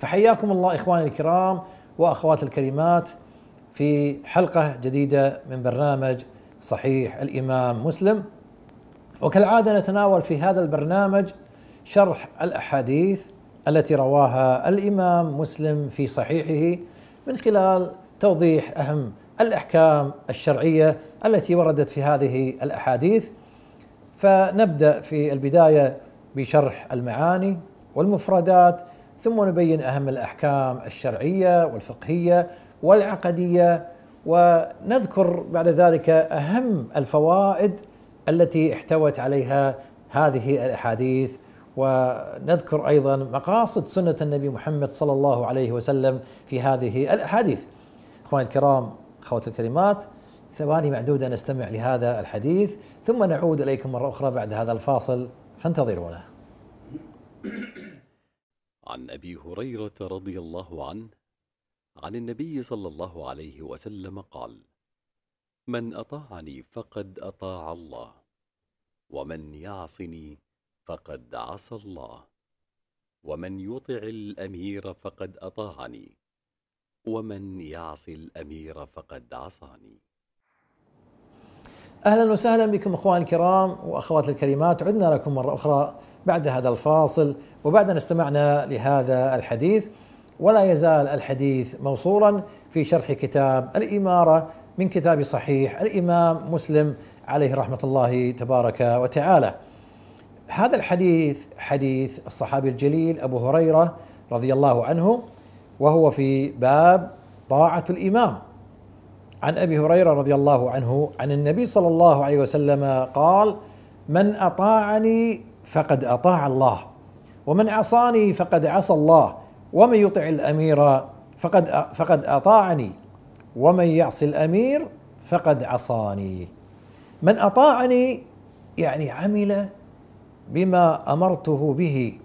فحياكم الله اخواني الكرام واخواتي الكريمات في حلقه جديده من برنامج صحيح الامام مسلم وكالعاده نتناول في هذا البرنامج شرح الاحاديث التي رواها الامام مسلم في صحيحه من خلال توضيح اهم الاحكام الشرعيه التي وردت في هذه الاحاديث فنبدا في البدايه بشرح المعاني والمفردات ثم نبين اهم الاحكام الشرعيه والفقهيه والعقديه ونذكر بعد ذلك اهم الفوائد التي احتوت عليها هذه الاحاديث ونذكر ايضا مقاصد سنه النبي محمد صلى الله عليه وسلم في هذه الاحاديث. اخواني الكرام اخواتي الكريمات ثواني معدوده نستمع لهذا الحديث ثم نعود اليكم مره اخرى بعد هذا الفاصل فانتظرونا. عن أبي هريرة رضي الله عنه عن النبي صلى الله عليه وسلم قال من أطاعني فقد أطاع الله ومن يعصني فقد عصى الله ومن يطع الأمير فقد أطاعني ومن يعص الأمير فقد عصاني اهلا وسهلا بكم اخوان الكرام واخواتي الكريمات عدنا لكم مره اخرى بعد هذا الفاصل وبعد ان استمعنا لهذا الحديث ولا يزال الحديث موصولا في شرح كتاب الاماره من كتاب صحيح الامام مسلم عليه رحمه الله تبارك وتعالى. هذا الحديث حديث الصحابي الجليل ابو هريره رضي الله عنه وهو في باب طاعه الامام عن ابي هريره رضي الله عنه عن النبي صلى الله عليه وسلم قال من اطاعني فقد اطاع الله ومن عصاني فقد عصى الله ومن يطع الامير فقد فقد اطاعني ومن يعصي الامير فقد عصاني من اطاعني يعني عمل بما امرته به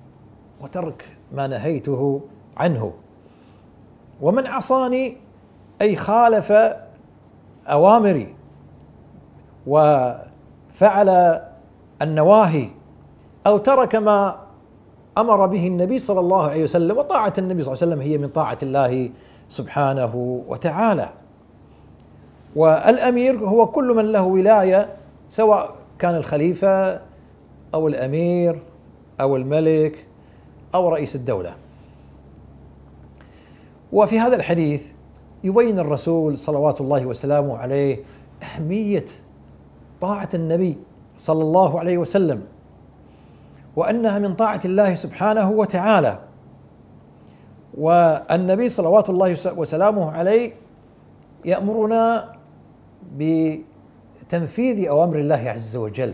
وترك ما نهيته عنه ومن عصاني اي خالف أوامري وفعل النواهي أو ترك ما أمر به النبي صلى الله عليه وسلم وطاعة النبي صلى الله عليه وسلم هي من طاعة الله سبحانه وتعالى والأمير هو كل من له ولاية سواء كان الخليفة أو الأمير أو الملك أو رئيس الدولة وفي هذا الحديث يبين الرسول صلوات الله وسلامه عليه اهميه طاعه النبي صلى الله عليه وسلم وانها من طاعه الله سبحانه وتعالى والنبي صلوات الله وسلامه عليه يامرنا بتنفيذ اوامر الله عز وجل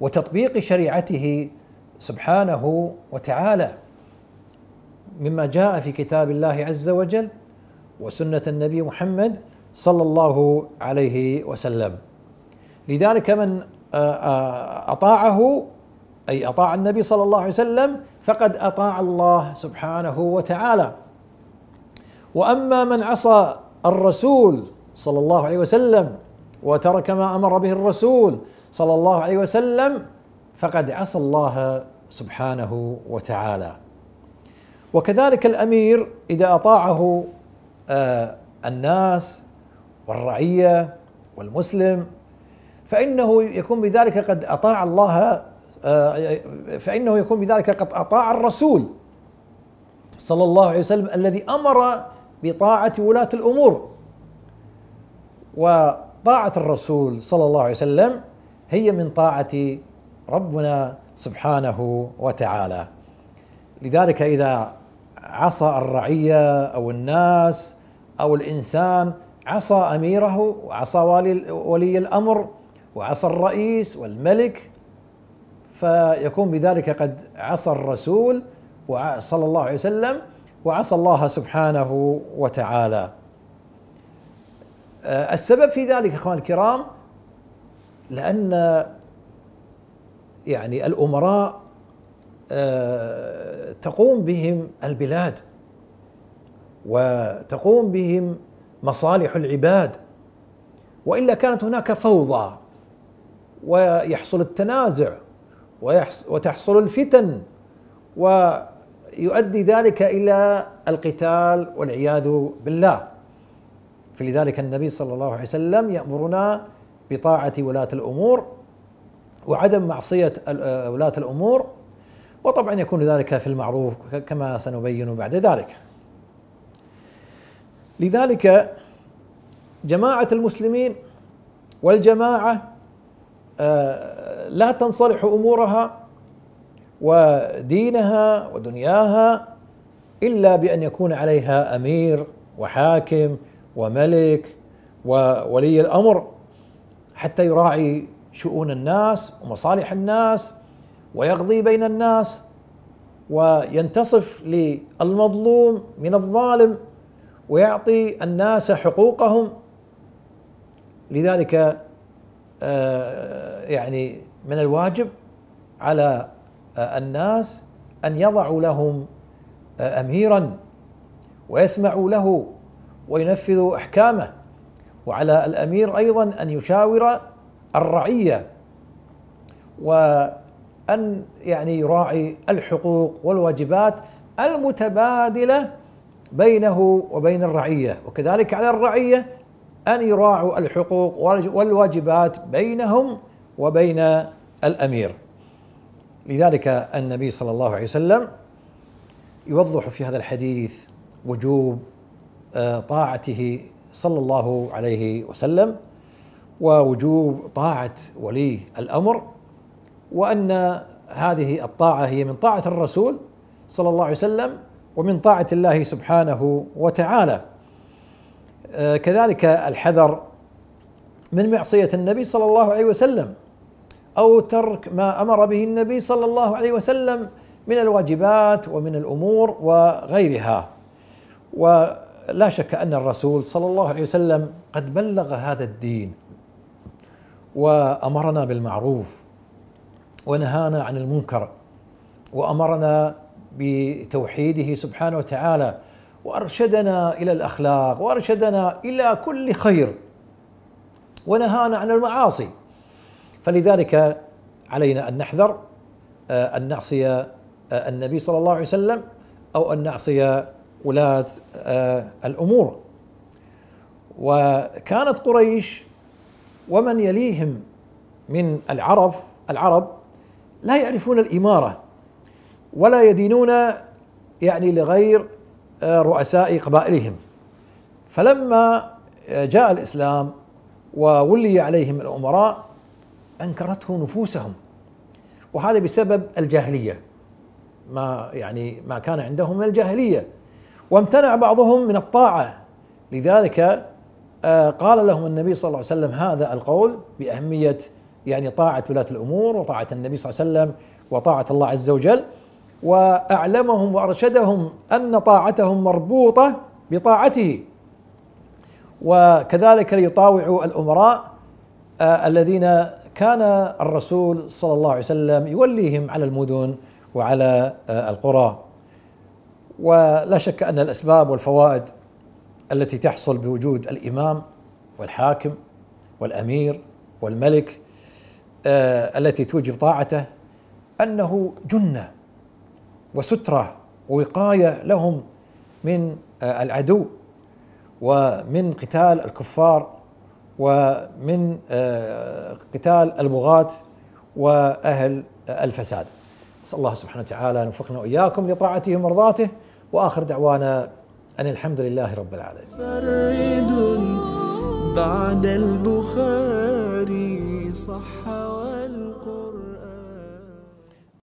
وتطبيق شريعته سبحانه وتعالى مما جاء في كتاب الله عز وجل وسنه النبي محمد صلى الله عليه وسلم لذلك من آه، آه، اطاعه اي اطاع النبي صلى الله عليه وسلم فقد اطاع الله سبحانه وتعالى واما من عصى الرسول صلى الله عليه وسلم وترك ما امر به الرسول صلى الله عليه وسلم فقد عصى الله سبحانه وتعالى وكذلك الامير اذا اطاعه آه، الناس والرعيه والمسلم فانه يكون بذلك قد اطاع الله آه، فانه يكون بذلك قد اطاع الرسول صلى الله عليه وسلم الذي امر بطاعه ولاه الامور وطاعه الرسول صلى الله عليه وسلم هي من طاعه ربنا سبحانه وتعالى لذلك اذا عصى الرعيه او الناس او الانسان عصى اميره وعصى ولي, ولي الامر وعصى الرئيس والملك فيكون بذلك قد عصى الرسول صلى الله عليه وسلم وعصى الله سبحانه وتعالى آه، السبب في ذلك اخوان الكرام لان يعني الامراء آه، تقوم بهم البلاد وتقوم بهم مصالح العباد والا كانت هناك فوضى ويحصل التنازع وتحصل الفتن ويؤدي ذلك الى القتال والعياذ بالله فلذلك النبي صلى الله عليه وسلم يامرنا بطاعه ولاه الامور وعدم معصيه ولاه الامور وطبعا يكون ذلك في المعروف كما سنبين بعد ذلك لذلك جماعة المسلمين والجماعة آه، لا تنصلح أمورها ودينها ودنياها إلا بأن يكون عليها أمير وحاكم وملك وولي الأمر حتى يراعي شؤون الناس ومصالح الناس ويقضي بين الناس وينتصف للمظلوم من الظالم ويعطي الناس حقوقهم لذلك آه، يعني من الواجب على آه، الناس ان يضعوا لهم آه، اميرا ويسمعوا له وينفذوا احكامه وعلى الامير ايضا ان يشاور الرعيه وان يعني يراعي الحقوق والواجبات المتبادله بينه وبين الرعيه وكذلك على الرعيه ان يراعوا الحقوق والواجبات بينهم وبين الامير لذلك النبي صلى الله عليه وسلم يوضح في هذا الحديث وجوب آه، طاعته صلى الله عليه وسلم ووجوب طاعه ولي الامر وان هذه الطاعه هي من طاعه الرسول صلى الله عليه وسلم ومن طاعة الله سبحانه وتعالى آه، كذلك الحذر من معصية النبي صلى الله عليه وسلم أو ترك ما أمر به النبي صلى الله عليه وسلم من الواجبات ومن الأمور وغيرها ولا شك أن الرسول صلى الله عليه وسلم قد بلغ هذا الدين وأمرنا بالمعروف ونهانا عن المنكر وأمرنا بتوحيده سبحانه وتعالى وارشدنا الى الاخلاق وارشدنا الى كل خير ونهانا عن المعاصي فلذلك علينا ان نحذر آه، ان نعصي آه، النبي صلى الله عليه وسلم او ان نعصي ولاه آه، الامور وكانت قريش ومن يليهم من العرب العرب لا يعرفون الاماره ولا يدينون يعني لغير آه، رؤساء قبائلهم فلما آه، جاء الاسلام وولي عليهم الامراء انكرته نفوسهم وهذا بسبب الجاهليه ما يعني ما كان عندهم من الجاهليه وامتنع بعضهم من الطاعه لذلك آه، قال لهم النبي صلى الله عليه وسلم هذا القول باهميه يعني طاعه ولاه الامور وطاعه النبي صلى الله عليه وسلم وطاعه الله عز وجل واعلمهم وارشدهم ان طاعتهم مربوطه بطاعته وكذلك ليطاوعوا الامراء آه، الذين كان الرسول صلى الله عليه وسلم يوليهم على المدن وعلى آه، القرى ولا شك ان الاسباب والفوائد التي تحصل بوجود الامام والحاكم والامير والملك آه، التي توجب طاعته انه جنه وستره ووقايه لهم من آه، العدو ومن قتال الكفار ومن آه، قتال البغاة واهل آه، الفساد. نسال الله سبحانه وتعالى ان يوفقنا واياكم لطاعته ومرضاته واخر دعوانا ان الحمد لله رب العالمين. فرد بعد البخاري صحة